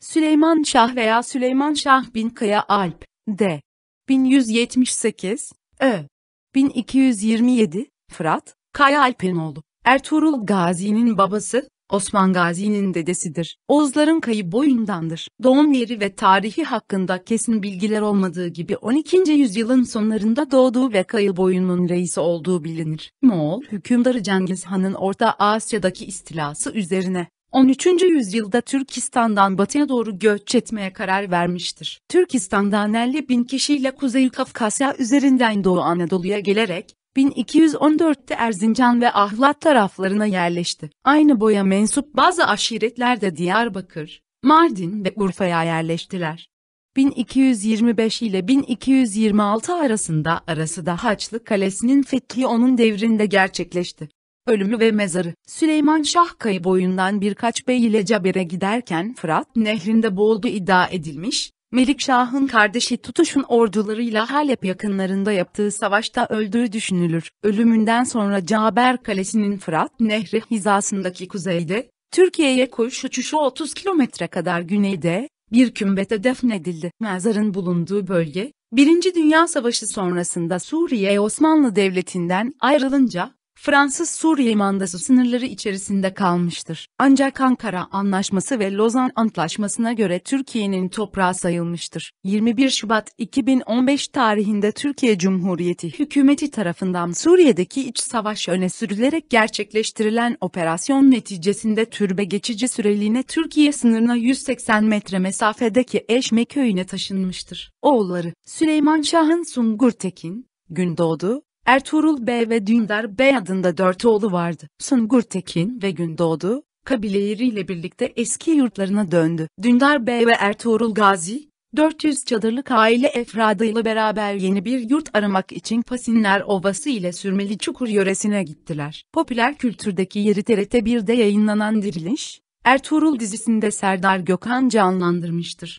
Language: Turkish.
Süleyman Şah veya Süleyman Şah bin Kaya Alp, D. 1178, Ö. 1227, Fırat, Kaya Alp'in oğlu, Ertuğrul Gazi'nin babası, Osman Gazi'nin dedesidir. Oğuzların kayı boyundandır. Doğum yeri ve tarihi hakkında kesin bilgiler olmadığı gibi 12. yüzyılın sonlarında doğduğu ve kayı boyunun reisi olduğu bilinir. Moğol hükümdarı Cengiz Han'ın Orta Asya'daki istilası üzerine 13. yüzyılda Türkistan'dan batıya doğru göç etmeye karar vermiştir. Türkistan'dan 50 bin kişiyle Kuzey Kafkasya üzerinden Doğu Anadolu'ya gelerek 1214'te Erzincan ve Ahlat taraflarına yerleşti. Aynı boya mensup bazı aşiretler de Diyarbakır, Mardin ve Urfa'ya yerleştiler. 1225 ile 1226 arasında arası da Haçlı Kalesi'nin fethi onun devrinde gerçekleşti ölümü ve mezarı. Süleyman Şah Kayı boyundan birkaç bey ile Caber'e giderken Fırat nehrinde boğuldu iddia edilmiş, Melik Şah'ın kardeşi Tutuş'un ordularıyla Halep yakınlarında yaptığı savaşta öldüğü düşünülür. Ölümünden sonra Caber Kalesi'nin Fırat Nehri hizasındaki kuzeyde, Türkiye'ye kuş uçuşu 30 kilometre kadar güneyde, bir kümbete defnedildi. Mezarın bulunduğu bölge, Birinci Dünya Savaşı sonrasında Suriye Osmanlı Devleti'nden ayrılınca, Fransız-Suriye mandası sınırları içerisinde kalmıştır. Ancak Ankara Anlaşması ve Lozan Antlaşması'na göre Türkiye'nin toprağı sayılmıştır. 21 Şubat 2015 tarihinde Türkiye Cumhuriyeti hükümeti tarafından Suriye'deki iç savaş öne sürülerek gerçekleştirilen operasyon neticesinde türbe geçici süreliğine Türkiye sınırına 180 metre mesafedeki Eşme köyüne taşınmıştır. Oğulları Süleyman Şah'ın Sungurtekin, Gündoğdu, Ertuğrul Bey ve Dündar Bey adında dört oğlu vardı. Sungur Tekin ve Gündoğdu, kabileleriyle birlikte eski yurtlarına döndü. Dündar Bey ve Ertuğrul Gazi, 400 çadırlık aile efradıyla beraber yeni bir yurt aramak için Pasinler Ovası ile Sürmeli Çukur yöresine gittiler. Popüler kültürdeki yeri TRT 1'de yayınlanan Diriliş, Ertuğrul dizisinde Serdar Gökhan canlandırmıştır.